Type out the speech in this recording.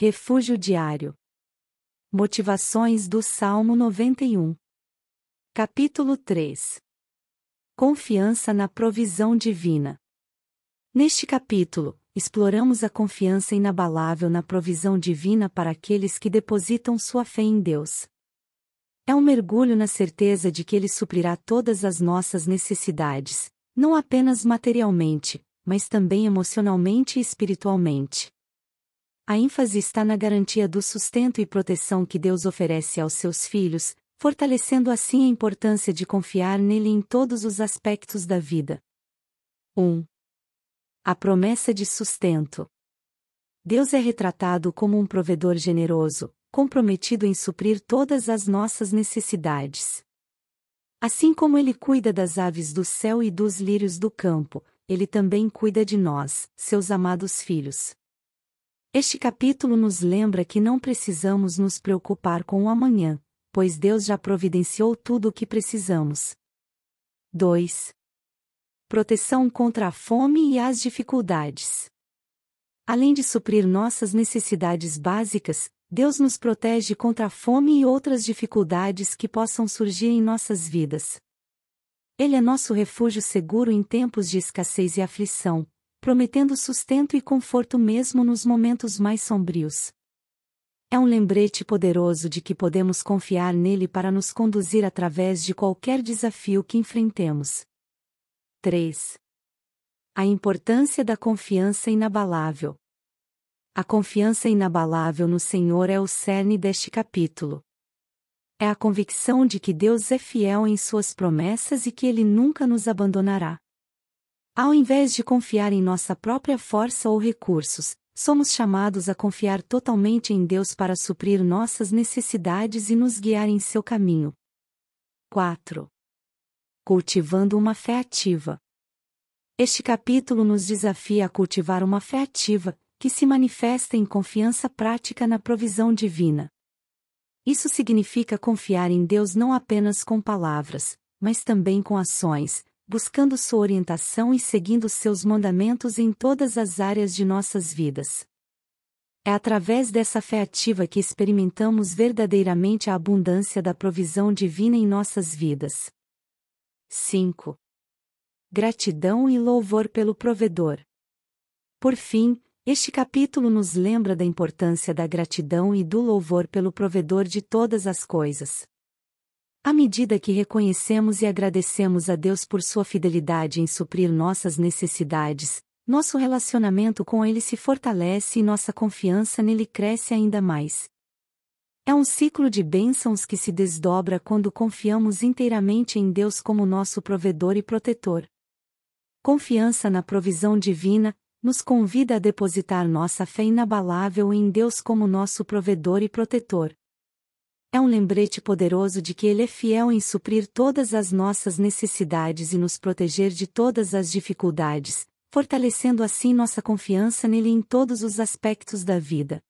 Refúgio diário. Motivações do Salmo 91. Capítulo 3. Confiança na provisão divina. Neste capítulo, exploramos a confiança inabalável na provisão divina para aqueles que depositam sua fé em Deus. É um mergulho na certeza de que Ele suprirá todas as nossas necessidades, não apenas materialmente, mas também emocionalmente e espiritualmente. A ênfase está na garantia do sustento e proteção que Deus oferece aos seus filhos, fortalecendo assim a importância de confiar nele em todos os aspectos da vida. 1. A promessa de sustento. Deus é retratado como um provedor generoso, comprometido em suprir todas as nossas necessidades. Assim como ele cuida das aves do céu e dos lírios do campo, ele também cuida de nós, seus amados filhos. Este capítulo nos lembra que não precisamos nos preocupar com o amanhã, pois Deus já providenciou tudo o que precisamos. 2. Proteção contra a fome e as dificuldades. Além de suprir nossas necessidades básicas, Deus nos protege contra a fome e outras dificuldades que possam surgir em nossas vidas. Ele é nosso refúgio seguro em tempos de escassez e aflição, prometendo sustento e conforto mesmo nos momentos mais sombrios. É um lembrete poderoso de que podemos confiar nele para nos conduzir através de qualquer desafio que enfrentemos. 3. A importância da confiança inabalável. A confiança inabalável no Senhor é o cerne deste capítulo. É a convicção de que Deus é fiel em suas promessas e que ele nunca nos abandonará. Ao invés de confiar em nossa própria força ou recursos, somos chamados a confiar totalmente em Deus para suprir nossas necessidades e nos guiar em seu caminho. 4. Cultivando uma fé ativa. Este capítulo nos desafia a cultivar uma fé ativa, que se manifesta em confiança prática na provisão divina. Isso significa confiar em Deus não apenas com palavras, mas também com ações, buscando sua orientação e seguindo seus mandamentos em todas as áreas de nossas vidas. É através dessa fé ativa que experimentamos verdadeiramente a abundância da provisão divina em nossas vidas. 5. Gratidão e louvor pelo provedor. Por fim, este capítulo nos lembra da importância da gratidão e do louvor pelo provedor de todas as coisas. À medida que reconhecemos e agradecemos a Deus por sua fidelidade em suprir nossas necessidades, nosso relacionamento com Ele se fortalece e nossa confiança nele cresce ainda mais. É um ciclo de bênçãos que se desdobra quando confiamos inteiramente em Deus como nosso provedor e protetor. Confiança na provisão divina nos convida a depositar nossa fé inabalável em Deus como nosso provedor e protetor é um lembrete poderoso de que Ele é fiel em suprir todas as nossas necessidades e nos proteger de todas as dificuldades, fortalecendo assim nossa confiança nele em todos os aspectos da vida.